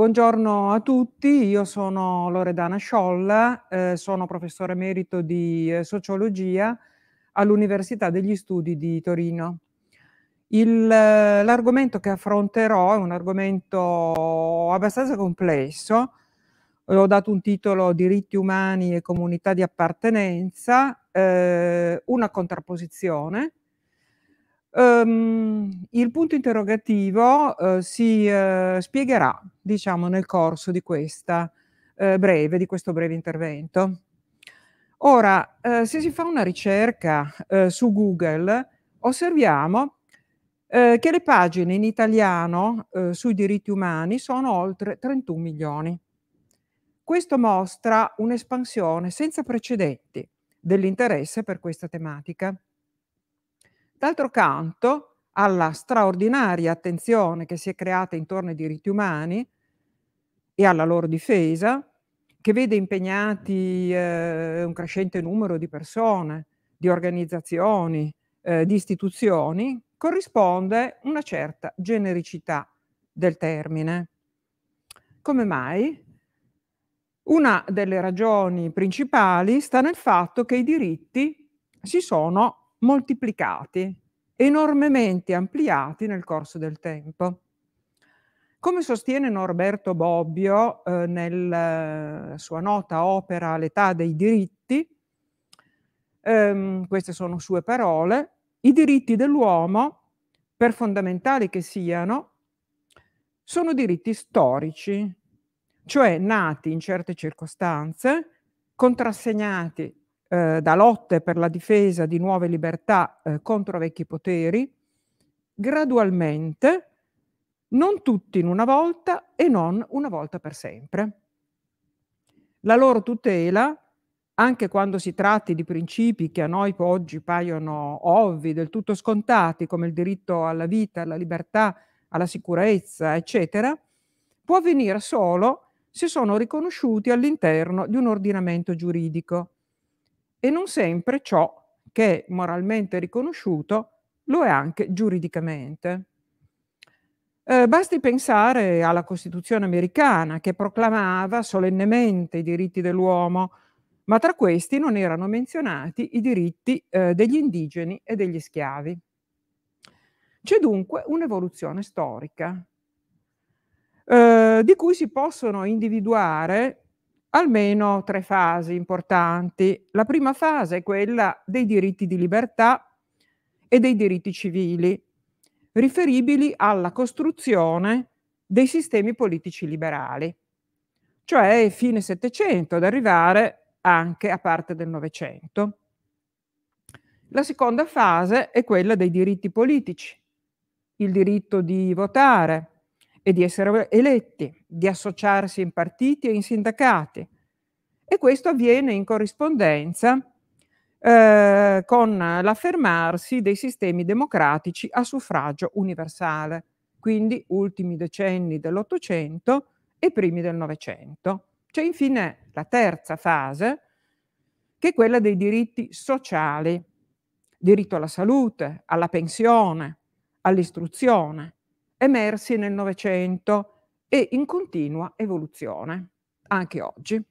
Buongiorno a tutti, io sono Loredana Sciolla, eh, sono professore emerito di eh, sociologia all'Università degli Studi di Torino. Eh, l'argomento che affronterò è un argomento abbastanza complesso, ho dato un titolo Diritti umani e comunità di appartenenza, eh, una contrapposizione Um, il punto interrogativo uh, si uh, spiegherà, diciamo, nel corso di questa uh, breve, di questo breve intervento. Ora, se si fa una ricerca su Google, osserviamo che le pagine in italiano sui diritti umani sono oltre 31 milioni. Questo mostra un'espansione senza precedenti dell'interesse per questa tematica. D'altro canto, alla straordinaria attenzione che si è creata intorno ai diritti umani e alla loro difesa, che vede impegnati eh, un crescente numero di persone, di organizzazioni, eh, di istituzioni, corrisponde una certa genericità del termine. Come mai? Una delle ragioni principali sta nel fatto che i diritti si sono moltiplicati, enormemente ampliati nel corso del tempo. Come sostiene Norberto Bobbio eh, nella eh, sua nota opera L'età dei diritti, ehm, queste sono sue parole, i diritti dell'uomo, per fondamentali che siano, sono diritti storici, cioè nati in certe circostanze, contrassegnati eh, da lotte per la difesa di nuove libertà eh, contro vecchi poteri, gradualmente, non tutti in una volta e non una volta per sempre. La loro tutela, anche quando si tratti di principi che a noi oggi paiono ovvi, del tutto scontati, come il diritto alla vita, alla libertà, alla sicurezza, eccetera, può avvenire solo se sono riconosciuti all'interno di un ordinamento giuridico e non sempre ciò che è moralmente riconosciuto lo è anche giuridicamente. Eh, basti pensare alla Costituzione americana che proclamava solennemente i diritti dell'uomo, ma tra questi non erano menzionati i diritti eh, degli indigeni e degli schiavi. C'è dunque un'evoluzione storica eh, di cui si possono individuare almeno tre fasi importanti. La prima fase è quella dei diritti di libertà e dei diritti civili, riferibili alla costruzione dei sistemi politici liberali, cioè fine Settecento ad arrivare anche a parte del Novecento. La seconda fase è quella dei diritti politici, il diritto di votare, e di essere eletti, di associarsi in partiti e in sindacati. E questo avviene in corrispondenza eh, con l'affermarsi dei sistemi democratici a suffragio universale, quindi ultimi decenni dell'Ottocento e primi del Novecento. C'è infine la terza fase, che è quella dei diritti sociali, diritto alla salute, alla pensione, all'istruzione, emersi nel Novecento e in continua evoluzione anche oggi.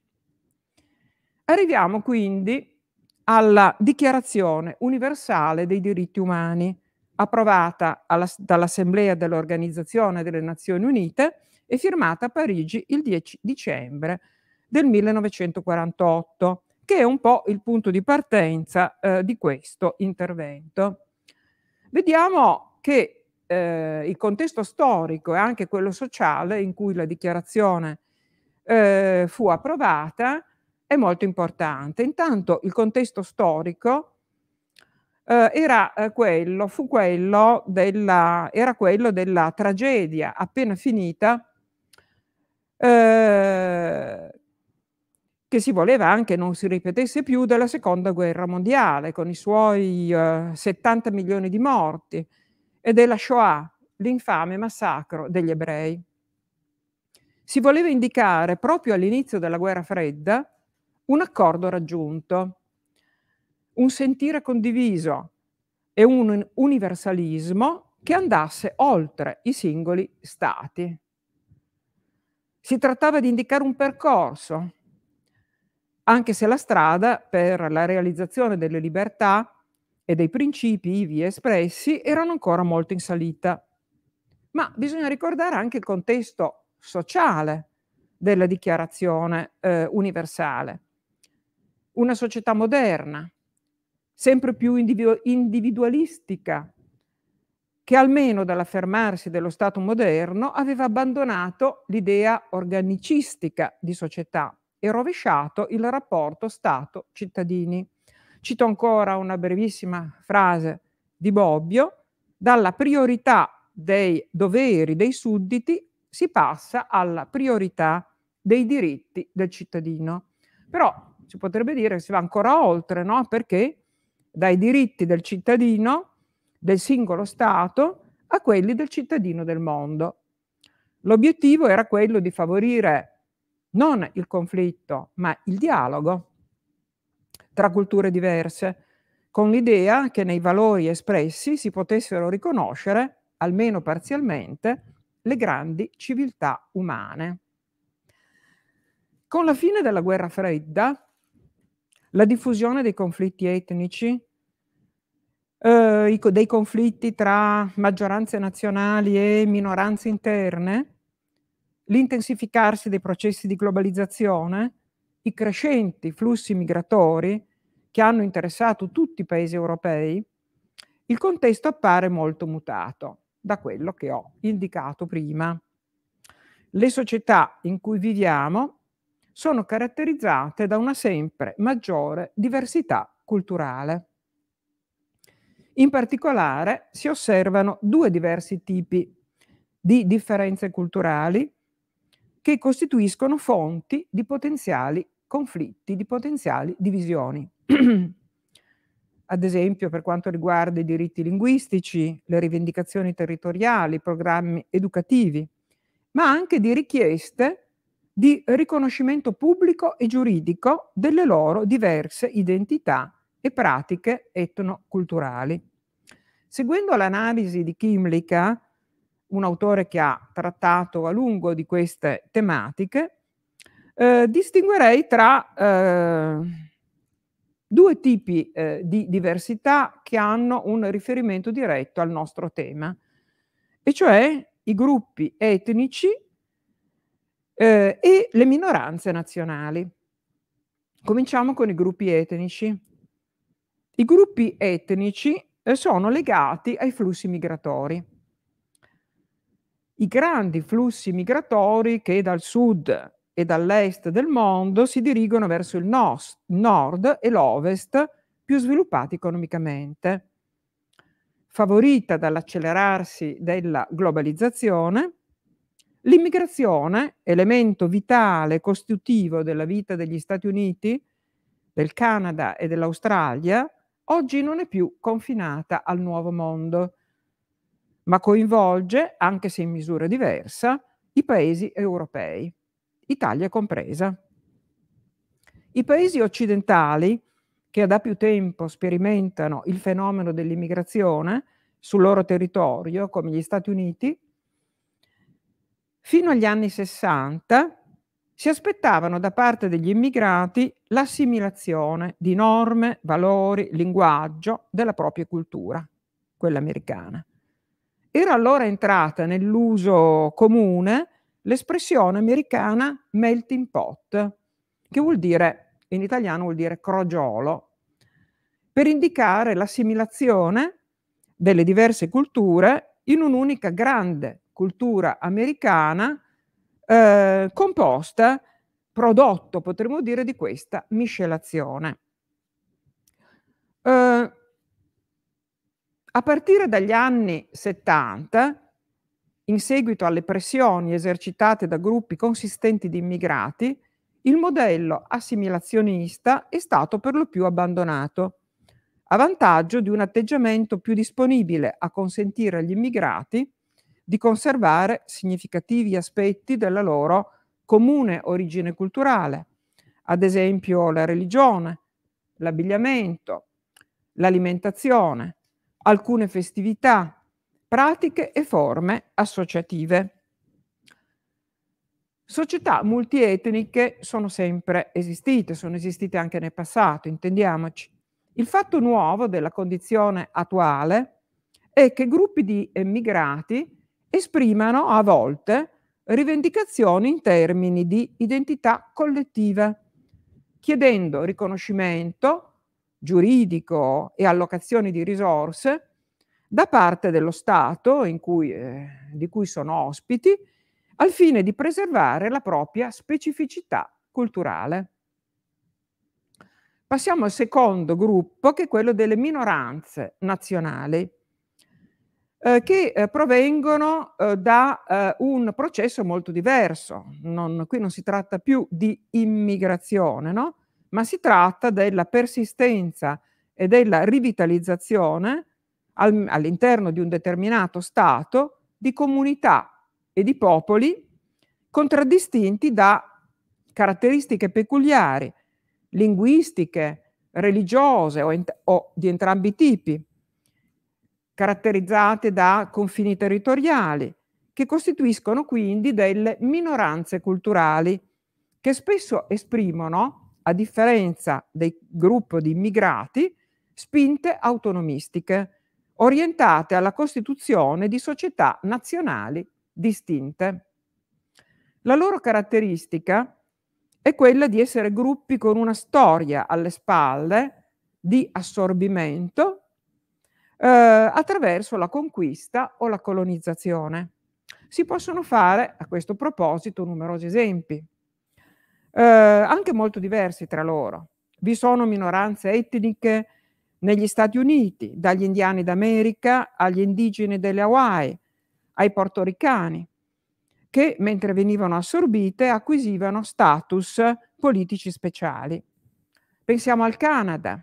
Arriviamo quindi alla Dichiarazione universale dei diritti umani, approvata dall'Assemblea dell'Organizzazione delle Nazioni Unite e firmata a Parigi il 10 dicembre del 1948, che è un po' il punto di partenza eh, di questo intervento. Vediamo che eh, il contesto storico e anche quello sociale in cui la dichiarazione eh, fu approvata è molto importante. Intanto il contesto storico eh, era, eh, quello, quello della, era, quello, della, tragedia appena finita eh, che si voleva anche non si ripetesse più della seconda guerra mondiale con i suoi 70 eh, milioni di morti, e della Shoah, l'infame massacro degli ebrei. Si voleva indicare proprio all'inizio della guerra fredda un accordo raggiunto, un sentire condiviso e un universalismo che andasse oltre i singoli stati. Si trattava di indicare un percorso, anche se la strada per la realizzazione delle libertà e dei principi ivi espressi erano ancora molto in salita. Ma bisogna ricordare anche il contesto sociale della dichiarazione eh, universale. Una società moderna, sempre più individu- individualistica, che almeno dall'affermarsi dello Stato moderno aveva abbandonato l'idea organicistica di società e rovesciato il rapporto Stato-cittadini. Cito ancora una brevissima frase di Bobbio, dalla priorità dei doveri dei sudditi si passa alla priorità dei diritti del cittadino. Però si potrebbe dire che si va ancora oltre, no? Perché dai diritti del cittadino, del singolo Stato, a quelli del cittadino del mondo. L'obiettivo era quello di favorire non il conflitto, ma il dialogo tra culture diverse, con l'idea che nei valori espressi si potessero riconoscere, almeno parzialmente, le grandi civiltà umane. Con la fine della guerra fredda, la diffusione dei conflitti etnici, eh, dei conflitti tra maggioranze nazionali e minoranze interne, l'intensificarsi dei processi di globalizzazione, i crescenti flussi migratori che hanno interessato tutti i paesi europei, il contesto appare molto mutato da quello che ho indicato prima. Le società in cui viviamo sono caratterizzate da una sempre maggiore diversità culturale. In particolare si osservano due diversi tipi di differenze culturali che costituiscono fonti di potenziali conflitti di potenziali divisioni. Ad esempio, per quanto riguarda i diritti linguistici, le rivendicazioni territoriali, i programmi educativi, ma anche di richieste di riconoscimento pubblico e giuridico delle loro diverse identità e pratiche etnoculturali. Seguendo l'analisi di Kimlicka, un autore che ha trattato a lungo di queste tematiche, eh, distinguerei tra eh, due tipi eh, di diversità che hanno un riferimento diretto al nostro tema, e cioè i gruppi etnici eh, e le minoranze nazionali. Cominciamo con i gruppi etnici. I gruppi etnici eh, sono legati ai flussi migratori. I grandi flussi migratori che dal sud e dall'est del mondo si dirigono verso il nord e l'ovest più sviluppati economicamente. Favorita dall'accelerarsi della globalizzazione, l'immigrazione, elemento vitale e costitutivo della vita degli Stati Uniti, del Canada e dell'Australia, oggi non è più confinata al nuovo mondo, ma coinvolge, anche se in misura diversa, i paesi europei. Italia compresa. I paesi occidentali, che da più tempo sperimentano il fenomeno dell'immigrazione sul loro territorio, come gli Stati Uniti, fino agli anni 60 si aspettavano da parte degli immigrati l'assimilazione di norme, valori, linguaggio della propria cultura, quella americana. Era allora entrata nell'uso comune l'espressione americana melting pot, che vuol dire, in italiano vuol dire crogiolo, per indicare l'assimilazione delle diverse culture in un'unica grande cultura americana eh, composta, prodotto, potremmo dire, di questa miscelazione. Eh, a partire dagli anni 70, in seguito alle pressioni esercitate da gruppi consistenti di immigrati, il modello assimilazionista è stato per lo più abbandonato, a vantaggio di un atteggiamento più disponibile a consentire agli immigrati di conservare significativi aspetti della loro comune origine culturale, ad esempio la religione, l'abbigliamento, l'alimentazione, alcune festività, pratiche e forme associative. Società multietniche sono sempre esistite, sono esistite anche nel passato, intendiamoci. Il fatto nuovo della condizione attuale è che gruppi di emigrati esprimano a volte rivendicazioni in termini di identità collettiva, chiedendo riconoscimento giuridico e allocazioni di risorse da parte dello Stato cui, eh, di cui sono ospiti, al fine di preservare la propria specificità culturale. Passiamo al secondo gruppo, che è quello delle minoranze nazionali, eh, che eh, provengono eh, da eh, un processo molto diverso. Non, qui non si tratta più di immigrazione, no? ma si tratta della persistenza e della rivitalizzazione al, all'interno di un determinato Stato di comunità e di popoli contraddistinti da caratteristiche peculiari, linguistiche, religiose o, ent- o di entrambi i tipi, caratterizzate da confini territoriali, che costituiscono quindi delle minoranze culturali che spesso esprimono, a differenza del gruppo di immigrati, spinte autonomistiche orientate alla costituzione di società nazionali distinte. La loro caratteristica è quella di essere gruppi con una storia alle spalle di assorbimento eh, attraverso la conquista o la colonizzazione. Si possono fare a questo proposito numerosi esempi, eh, anche molto diversi tra loro. Vi sono minoranze etniche negli Stati Uniti, dagli indiani d'America agli indigeni delle Hawaii, ai portoricani, che mentre venivano assorbite acquisivano status politici speciali. Pensiamo al Canada,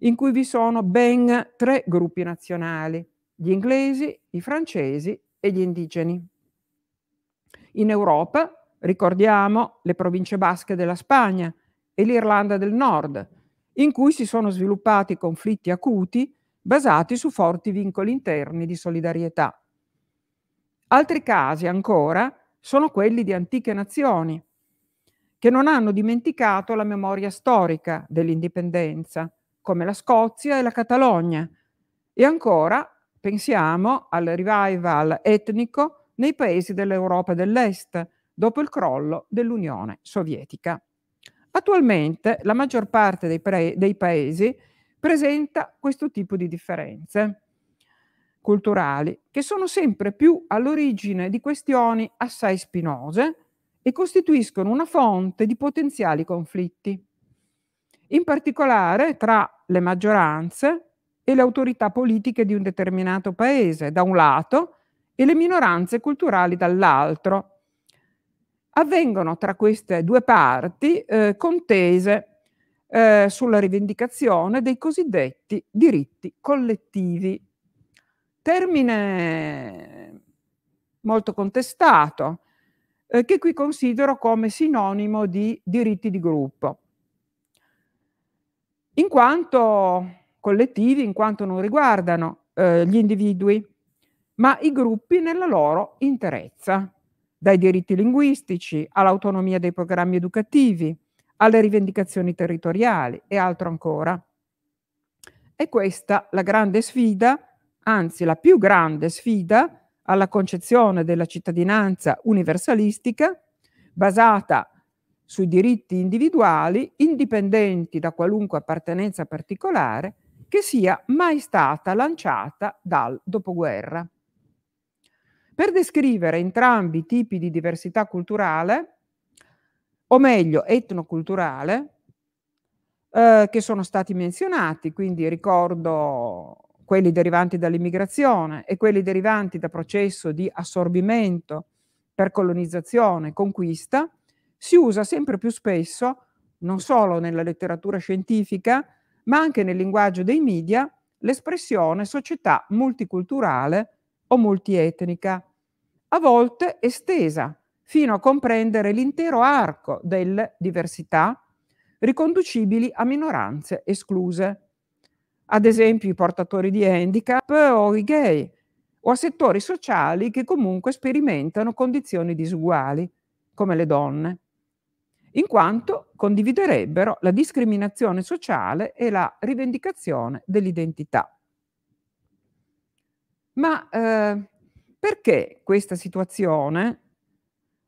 in cui vi sono ben tre gruppi nazionali, gli inglesi, i francesi e gli indigeni. In Europa ricordiamo le province basche della Spagna e l'Irlanda del Nord, in cui si sono sviluppati conflitti acuti basati su forti vincoli interni di solidarietà. Altri casi ancora sono quelli di antiche nazioni che non hanno dimenticato la memoria storica dell'indipendenza, come la Scozia e la Catalogna, e ancora pensiamo al revival etnico nei paesi dell'Europa dell'Est dopo il crollo dell'Unione Sovietica. Attualmente la maggior parte dei, pre- dei paesi presenta questo tipo di differenze culturali che sono sempre più all'origine di questioni assai spinose e costituiscono una fonte di potenziali conflitti, in particolare tra le maggioranze e le autorità politiche di un determinato paese, da un lato, e le minoranze culturali dall'altro, avvengono tra queste due parti eh, contese eh, sulla rivendicazione dei cosiddetti diritti collettivi. Termine molto contestato, eh, che qui considero come sinonimo di diritti di gruppo, in quanto collettivi, in quanto non riguardano eh, gli individui, ma i gruppi nella loro interezza dai diritti linguistici all'autonomia dei programmi educativi, alle rivendicazioni territoriali e altro ancora. È questa la grande sfida, anzi la più grande sfida alla concezione della cittadinanza universalistica basata sui diritti individuali, indipendenti da qualunque appartenenza particolare, che sia mai stata lanciata dal dopoguerra. Per descrivere entrambi i tipi di diversità culturale, o meglio etnoculturale, eh, che sono stati menzionati, quindi ricordo quelli derivanti dall'immigrazione e quelli derivanti da processo di assorbimento per colonizzazione, e conquista, si usa sempre più spesso, non solo nella letteratura scientifica, ma anche nel linguaggio dei media, l'espressione società multiculturale o multietnica, a volte estesa, fino a comprendere l'intero arco delle diversità riconducibili a minoranze escluse, ad esempio i portatori di handicap o i gay, o a settori sociali che comunque sperimentano condizioni disuguali, come le donne, in quanto condividerebbero la discriminazione sociale e la rivendicazione dell'identità. Ma eh, perché questa situazione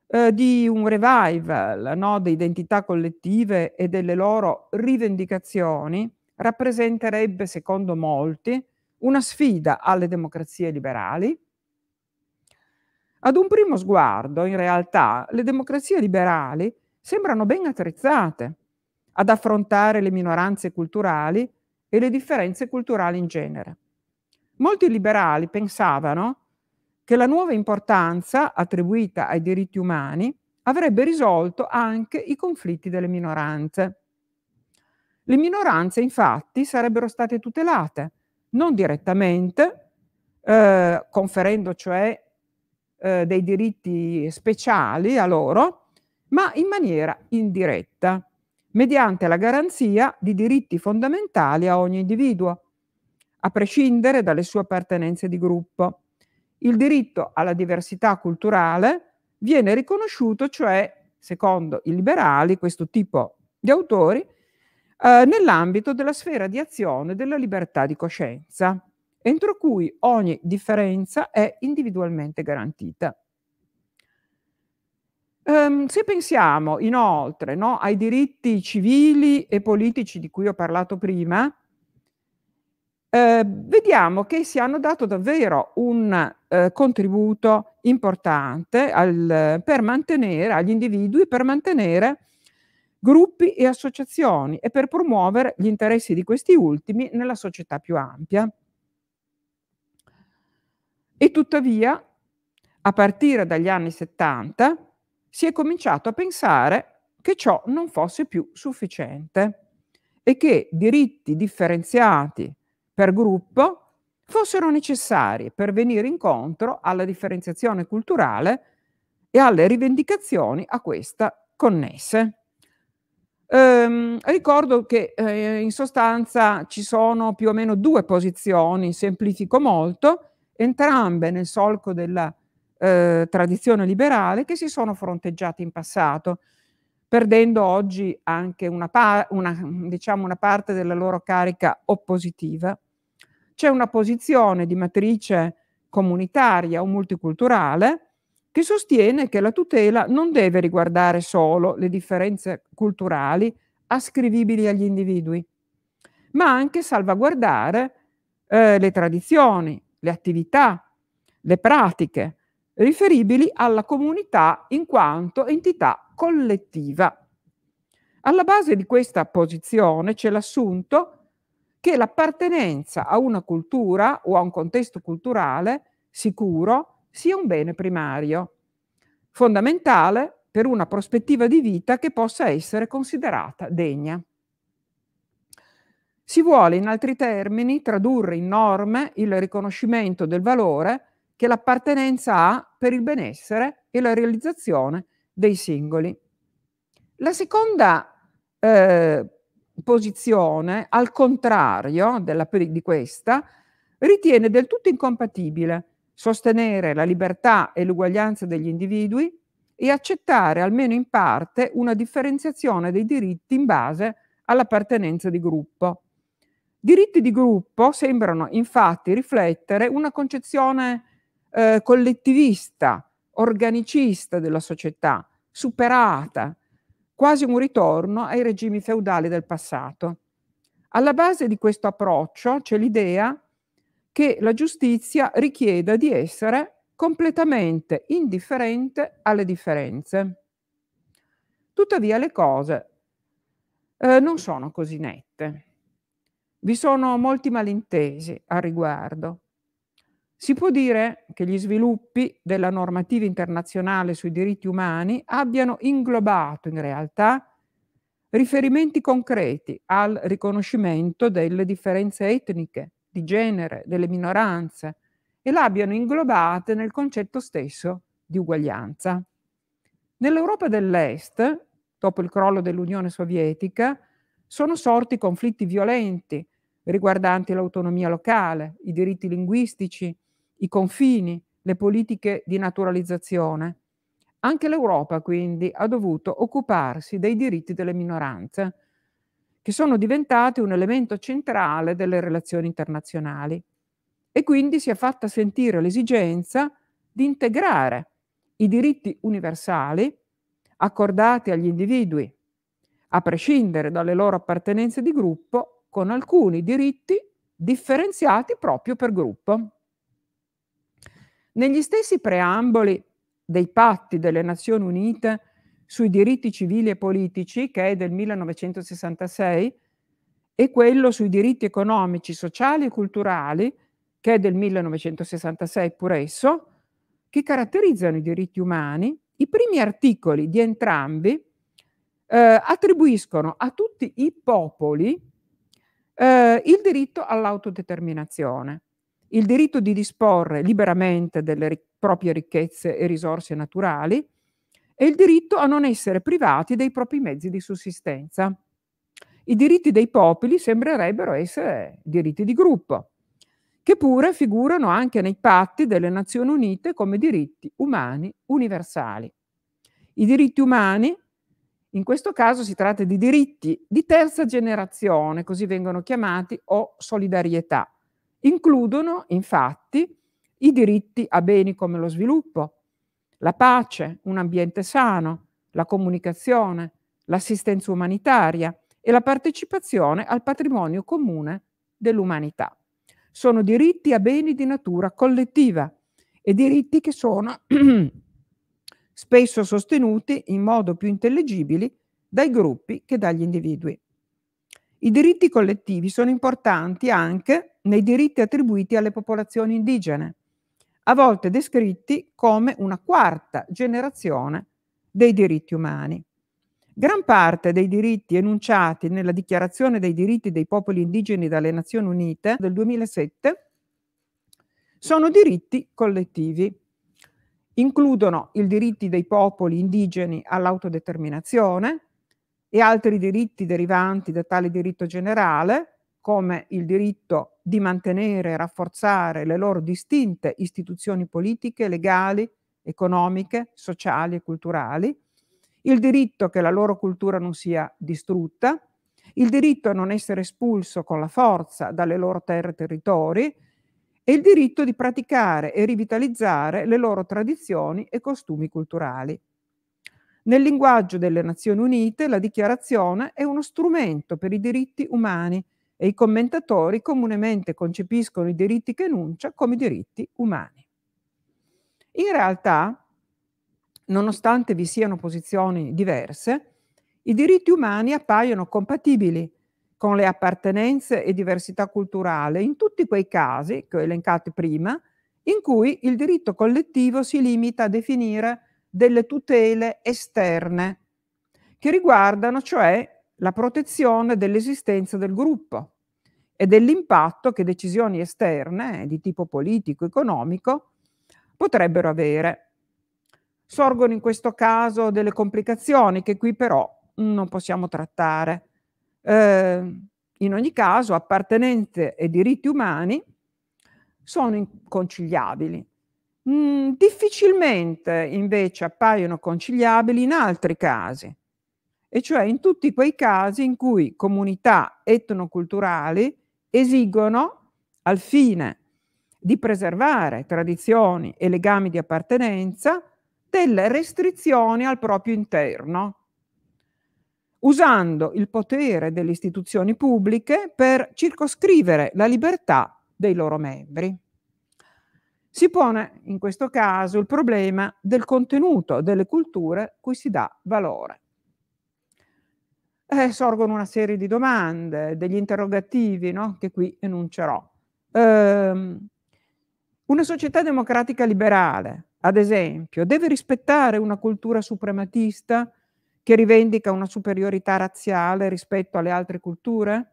eh, di un revival no, di identità collettive e delle loro rivendicazioni rappresenterebbe, secondo molti, una sfida alle democrazie liberali. Ad un primo sguardo, in realtà, le democrazie liberali sembrano ben attrezzate ad affrontare le minoranze culturali e le differenze culturali in genere. Molti liberali pensavano che la nuova importanza attribuita ai diritti umani avrebbe risolto anche i conflitti delle minoranze. Le minoranze infatti sarebbero state tutelate, non direttamente, eh, conferendo cioè eh, dei diritti speciali a loro, ma in maniera indiretta, mediante la garanzia di diritti fondamentali a ogni individuo, a prescindere dalle sue appartenenze di gruppo il diritto alla diversità culturale viene riconosciuto, cioè, secondo i liberali, questo tipo di autori, eh, nell'ambito della sfera di azione della libertà di coscienza, entro cui ogni differenza è individualmente garantita. Um, se pensiamo inoltre no, ai diritti civili e politici di cui ho parlato prima, eh, vediamo che si hanno dato davvero un eh, contributo importante al, per mantenere agli individui, per mantenere gruppi e associazioni e per promuovere gli interessi di questi ultimi nella società più ampia. E tuttavia, a partire dagli anni 70, si è cominciato a pensare che ciò non fosse più sufficiente e che diritti differenziati per gruppo fossero necessari per venire incontro alla differenziazione culturale e alle rivendicazioni a questa connesse. Ehm, ricordo che eh, in sostanza ci sono più o meno due posizioni, semplifico molto, entrambe nel solco della eh, tradizione liberale che si sono fronteggiate in passato, perdendo oggi anche una, una, diciamo, una parte della loro carica oppositiva c'è una posizione di matrice comunitaria o multiculturale che sostiene che la tutela non deve riguardare solo le differenze culturali ascrivibili agli individui, ma anche salvaguardare eh, le tradizioni, le attività, le pratiche riferibili alla comunità in quanto entità collettiva. Alla base di questa posizione c'è l'assunto che l'appartenenza a una cultura o a un contesto culturale sicuro sia un bene primario, fondamentale per una prospettiva di vita che possa essere considerata degna. Si vuole, in altri termini, tradurre in norme il riconoscimento del valore che l'appartenenza ha per il benessere e la realizzazione dei singoli. La seconda eh, posizione, al contrario della, di questa, ritiene del tutto incompatibile sostenere la libertà e l'uguaglianza degli individui e accettare almeno in parte una differenziazione dei diritti in base all'appartenenza di gruppo. Diritti di gruppo sembrano infatti riflettere una concezione eh, collettivista, organicista della società, superata quasi un ritorno ai regimi feudali del passato. Alla base di questo approccio c'è l'idea che la giustizia richieda di essere completamente indifferente alle differenze. Tuttavia le cose eh, non sono così nette. Vi sono molti malintesi al riguardo si può dire che gli sviluppi della normativa internazionale sui diritti umani abbiano inglobato in realtà riferimenti concreti al riconoscimento delle differenze etniche, di genere, delle minoranze e l'abbiano inglobate nel concetto stesso di uguaglianza. Nell'Europa dell'Est, dopo il crollo dell'Unione Sovietica, sono sorti conflitti violenti riguardanti l'autonomia locale, i diritti linguistici, i confini, le politiche di naturalizzazione. Anche l'Europa quindi ha dovuto occuparsi dei diritti delle minoranze, che sono diventati un elemento centrale delle relazioni internazionali e quindi si è fatta sentire l'esigenza di integrare i diritti universali accordati agli individui, a prescindere dalle loro appartenenze di gruppo, con alcuni diritti differenziati proprio per gruppo. Negli stessi preamboli dei patti delle Nazioni Unite sui diritti civili e politici, che è del 1966, e quello sui diritti economici, sociali e culturali, che è del 1966 pur esso, che caratterizzano i diritti umani, i primi articoli di entrambi eh, attribuiscono a tutti i popoli eh, il diritto all'autodeterminazione il diritto di disporre liberamente delle ric- proprie ricchezze e risorse naturali e il diritto a non essere privati dei propri mezzi di sussistenza. I diritti dei popoli sembrerebbero essere diritti di gruppo, che pure figurano anche nei patti delle Nazioni Unite come diritti umani universali. I diritti umani, in questo caso si tratta di diritti di terza generazione, così vengono chiamati, o solidarietà Includono infatti i diritti a beni come lo sviluppo, la pace, un ambiente sano, la comunicazione, l'assistenza umanitaria e la partecipazione al patrimonio comune dell'umanità. Sono diritti a beni di natura collettiva e diritti che sono spesso sostenuti in modo più intelligibile dai gruppi che dagli individui. I diritti collettivi sono importanti anche nei diritti attribuiti alle popolazioni indigene, a volte descritti come una quarta generazione dei diritti umani. Gran parte dei diritti enunciati nella Dichiarazione dei diritti dei popoli indigeni dalle Nazioni Unite del 2007 sono diritti collettivi. Includono i diritti dei popoli indigeni all'autodeterminazione e altri diritti derivanti da tale diritto generale, come il diritto di mantenere e rafforzare le loro distinte istituzioni politiche, legali, economiche, sociali e culturali, il diritto che la loro cultura non sia distrutta, il diritto a non essere espulso con la forza dalle loro terre e territori e il diritto di praticare e rivitalizzare le loro tradizioni e costumi culturali. Nel linguaggio delle Nazioni Unite la dichiarazione è uno strumento per i diritti umani e i commentatori comunemente concepiscono i diritti che enuncia come diritti umani. In realtà, nonostante vi siano posizioni diverse, i diritti umani appaiono compatibili con le appartenenze e diversità culturale in tutti quei casi che ho elencato prima, in cui il diritto collettivo si limita a definire delle tutele esterne, che riguardano cioè la protezione dell'esistenza del gruppo e dell'impatto che decisioni esterne di tipo politico, economico potrebbero avere. Sorgono in questo caso delle complicazioni che qui però non possiamo trattare. Eh, in ogni caso, appartenenze e diritti umani sono inconciliabili. Mm, difficilmente invece appaiono conciliabili in altri casi, e cioè in tutti quei casi in cui comunità etnoculturali esigono al fine di preservare tradizioni e legami di appartenenza delle restrizioni al proprio interno, usando il potere delle istituzioni pubbliche per circoscrivere la libertà dei loro membri. Si pone in questo caso il problema del contenuto delle culture cui si dà valore eh, sorgono una serie di domande, degli interrogativi no? che qui enuncerò. Ehm, una società democratica liberale, ad esempio, deve rispettare una cultura suprematista che rivendica una superiorità razziale rispetto alle altre culture?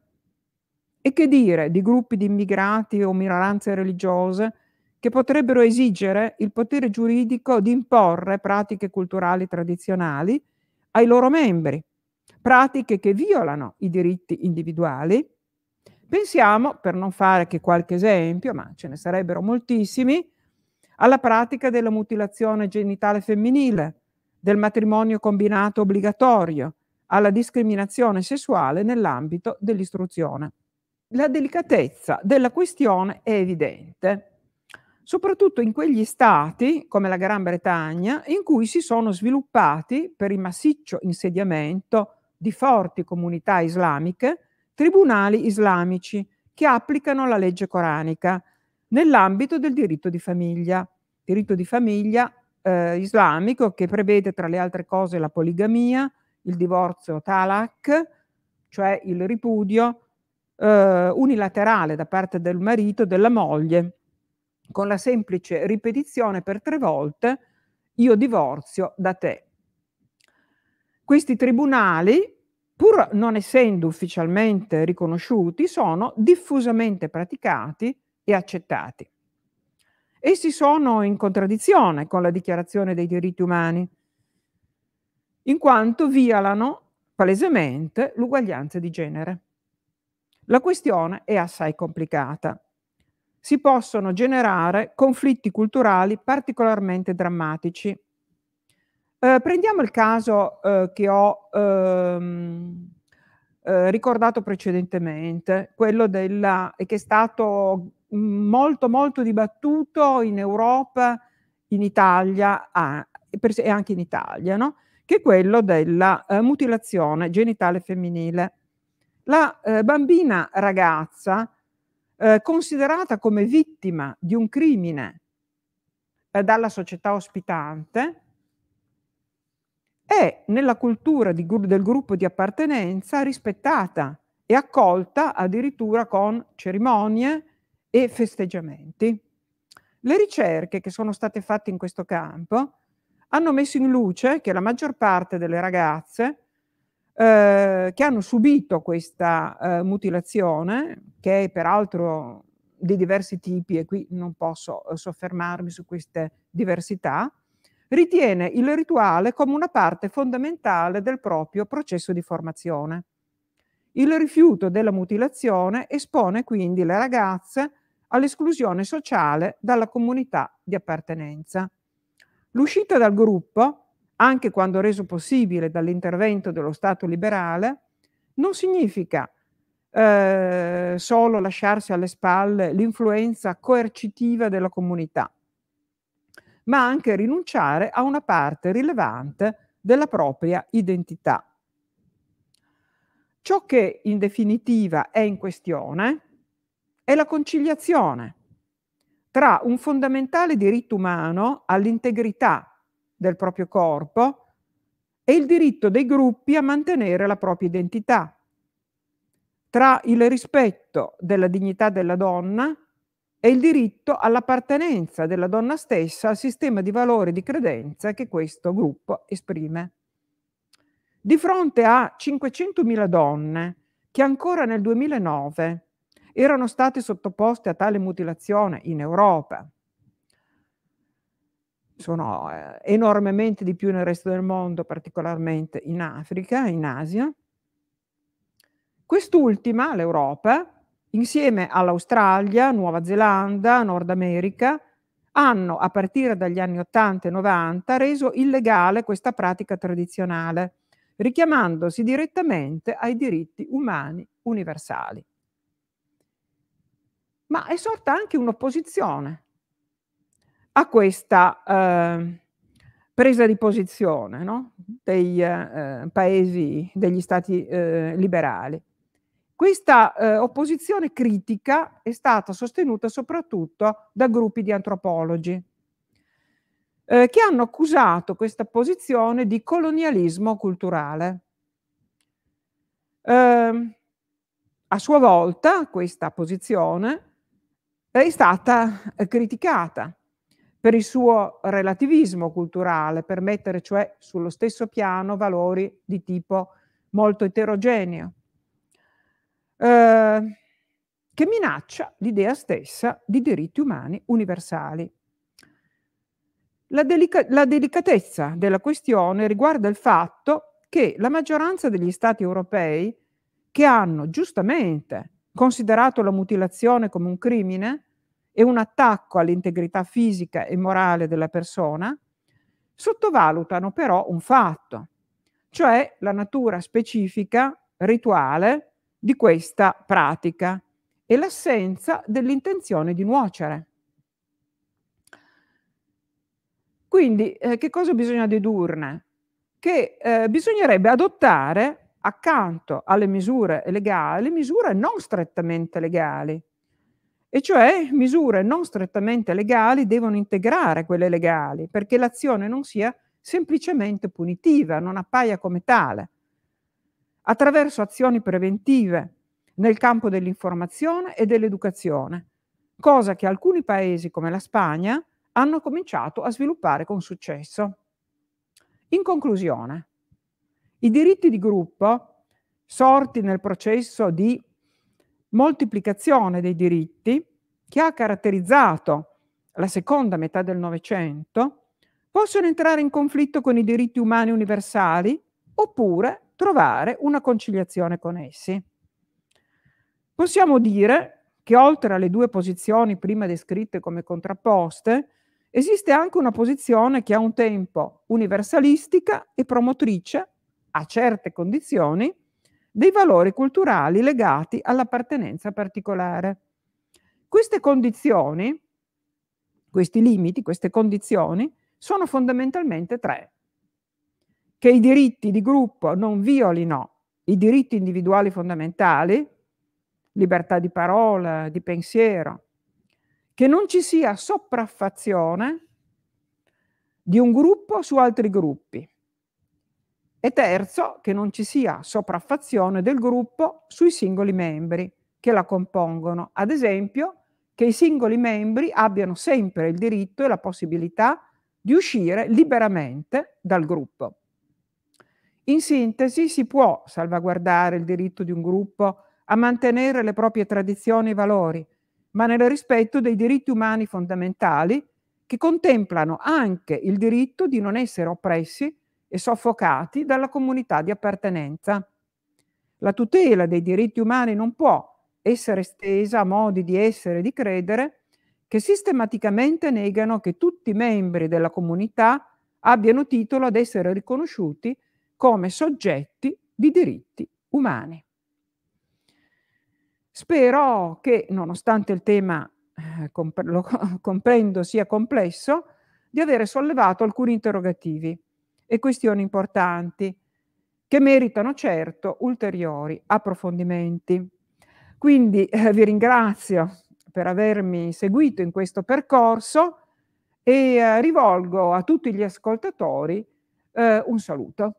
E che dire di gruppi di immigrati o minoranze religiose che potrebbero esigere il potere giuridico di imporre pratiche culturali tradizionali ai loro membri, pratiche che violano i diritti individuali. Pensiamo, per non fare che qualche esempio, ma ce ne sarebbero moltissimi, alla pratica della mutilazione genitale femminile, del matrimonio combinato obbligatorio, alla discriminazione sessuale nell'ambito dell'istruzione. La delicatezza della questione è evidente, soprattutto in quegli stati, come la Gran Bretagna, in cui si sono sviluppati per il massiccio insediamento di forti comunità islamiche tribunali islamici che applicano la legge coranica nell'ambito del diritto di famiglia, diritto di famiglia eh, islamico che prevede tra le altre cose la poligamia, il divorzio talak, cioè il ripudio eh, unilaterale da parte del marito della moglie con la semplice ripetizione per tre volte io divorzio da te. Questi tribunali, pur non essendo ufficialmente riconosciuti, sono diffusamente praticati e accettati. Essi sono in contraddizione con la Dichiarazione dei diritti umani, in quanto violano palesemente l'uguaglianza di genere. La questione è assai complicata. Si possono generare conflitti culturali particolarmente drammatici eh, prendiamo il caso eh, che ho ehm, eh, ricordato precedentemente, quello della, che è stato mm, molto molto dibattuto in Europa, in Italia ah, e anche in Italia, no? che è quello della eh, mutilazione genitale femminile. La eh, bambina ragazza, considerata come vittima di un crimine dalla società ospitante, è nella cultura di, del gruppo di appartenenza rispettata e accolta addirittura con cerimonie e festeggiamenti. Le ricerche che sono state fatte in questo campo hanno messo in luce che la maggior parte delle ragazze eh, che hanno subito questa eh, mutilazione, che è peraltro di diversi tipi e qui non posso eh, soffermarmi su queste diversità, ritiene il rituale come una parte fondamentale del proprio processo di formazione. Il rifiuto della mutilazione espone quindi le ragazze all'esclusione sociale dalla comunità di appartenenza. L'uscita dal gruppo, anche quando reso possibile dall'intervento dello Stato liberale, non significa eh, solo lasciarsi alle spalle l'influenza coercitiva della comunità, ma anche rinunciare a una parte rilevante della propria identità. Ciò che in definitiva è in questione è la conciliazione tra un fondamentale diritto umano all'integrità del proprio corpo e il diritto dei gruppi a mantenere la propria identità, tra il rispetto della dignità della donna è il diritto all'appartenenza della donna stessa al sistema di valori e di credenza che questo gruppo esprime. Di fronte a 500.000 donne che ancora nel 2009 erano state sottoposte a tale mutilazione in Europa, sono eh, enormemente di più nel resto del mondo, particolarmente in Africa, in Asia. Quest'ultima, l'Europa, insieme all'Australia, Nuova Zelanda, Nord America, hanno a partire dagli anni 80 e 90 reso illegale questa pratica tradizionale, richiamandosi direttamente ai diritti umani universali. Ma è sorta anche un'opposizione a questa eh, presa di posizione no? dei eh, paesi, degli stati eh, liberali. Questa eh, opposizione critica è stata sostenuta soprattutto da gruppi di antropologi eh, che hanno accusato questa posizione di colonialismo culturale. Eh, a sua volta questa posizione è stata criticata per il suo relativismo culturale, per mettere cioè sullo stesso piano valori di tipo molto eterogeneo eh, che minaccia l'idea stessa di diritti umani universali. La, delica- la delicatezza della questione riguarda il fatto che la maggioranza degli Stati europei, che hanno giustamente considerato la mutilazione come un crimine e un attacco all'integrità fisica e morale della persona, sottovalutano però un fatto, cioè la natura specifica, rituale, di questa pratica e l'assenza dell'intenzione di nuocere. Quindi eh, che cosa bisogna dedurne? Che eh, bisognerebbe adottare accanto alle misure legali misure non strettamente legali, e cioè misure non strettamente legali devono integrare quelle legali perché l'azione non sia semplicemente punitiva, non appaia come tale attraverso azioni preventive nel campo dell'informazione e dell'educazione, cosa che alcuni paesi come la Spagna hanno cominciato a sviluppare con successo. In conclusione, i diritti di gruppo, sorti nel processo di moltiplicazione dei diritti che ha caratterizzato la seconda metà del Novecento, possono entrare in conflitto con i diritti umani universali oppure trovare una conciliazione con essi. Possiamo dire che oltre alle due posizioni prima descritte come contrapposte, esiste anche una posizione che a un tempo universalistica e promotrice, a certe condizioni, dei valori culturali legati all'appartenenza particolare. Queste condizioni, questi limiti, queste condizioni, sono fondamentalmente tre che i diritti di gruppo non violino i diritti individuali fondamentali, libertà di parola, di pensiero, che non ci sia sopraffazione di un gruppo su altri gruppi. E terzo, che non ci sia sopraffazione del gruppo sui singoli membri che la compongono. Ad esempio, che i singoli membri abbiano sempre il diritto e la possibilità di uscire liberamente dal gruppo. In sintesi, si può salvaguardare il diritto di un gruppo a mantenere le proprie tradizioni e valori, ma nel rispetto dei diritti umani fondamentali che contemplano anche il diritto di non essere oppressi e soffocati dalla comunità di appartenenza. La tutela dei diritti umani non può essere estesa a modi di essere e di credere che sistematicamente negano che tutti i membri della comunità abbiano titolo ad essere riconosciuti come soggetti di diritti umani. Spero che, nonostante il tema eh, comp- lo comprendo sia complesso, di avere sollevato alcuni interrogativi e questioni importanti che meritano certo ulteriori approfondimenti. Quindi eh, vi ringrazio per avermi seguito in questo percorso e eh, rivolgo a tutti gli ascoltatori eh, un saluto.